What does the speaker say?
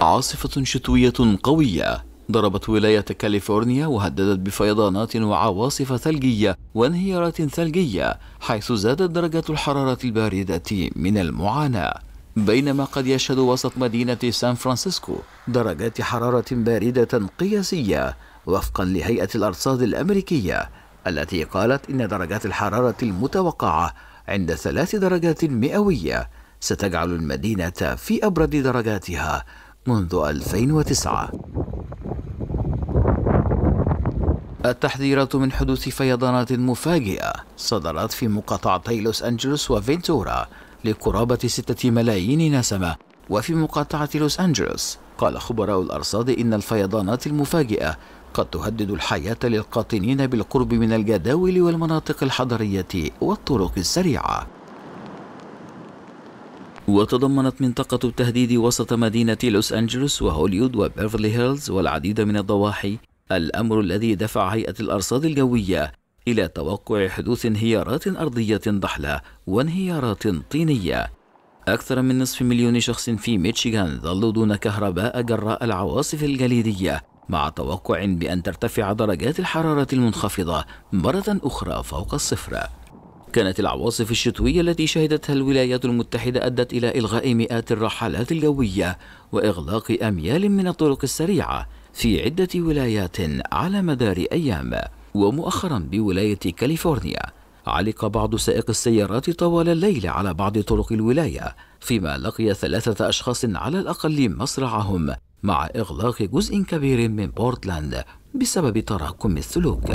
عاصفة شتوية قوية ضربت ولاية كاليفورنيا وهددت بفيضانات وعواصف ثلجية وانهيارات ثلجية حيث زادت درجات الحرارة الباردة من المعاناة بينما قد يشهد وسط مدينة سان فرانسيسكو درجات حرارة باردة قياسية وفقا لهيئة الأرصاد الأمريكية التي قالت إن درجات الحرارة المتوقعة عند ثلاث درجات مئوية ستجعل المدينة في أبرد درجاتها منذ 2009 التحذيرات من حدوث فيضانات مفاجئة صدرت في مقاطعتي لوس أنجلوس وفينتورا لقرابة ستة ملايين نسمة وفي مقاطعة لوس أنجلوس قال خبراء الأرصاد إن الفيضانات المفاجئة قد تهدد الحياة للقاطنين بالقرب من الجداول والمناطق الحضرية والطرق السريعة وتضمنت منطقة التهديد وسط مدينة لوس أنجلوس وهوليود وبيفرلي هيلز والعديد من الضواحي الأمر الذي دفع هيئة الأرصاد الجوية إلى توقع حدوث انهيارات أرضية ضحلة وانهيارات طينية أكثر من نصف مليون شخص في ميتشيغان ظلوا دون كهرباء جراء العواصف الجليدية مع توقع بأن ترتفع درجات الحرارة المنخفضة مرة أخرى فوق الصفر كانت العواصف الشتوية التي شهدتها الولايات المتحدة أدت إلى إلغاء مئات الرحلات الجوية وإغلاق أميال من الطرق السريعة في عدة ولايات على مدار أيام ومؤخرا بولاية كاليفورنيا علق بعض سائق السيارات طوال الليل على بعض طرق الولاية فيما لقي ثلاثة أشخاص على الأقل مصرعهم مع إغلاق جزء كبير من بورتلاند بسبب تراكم السلوك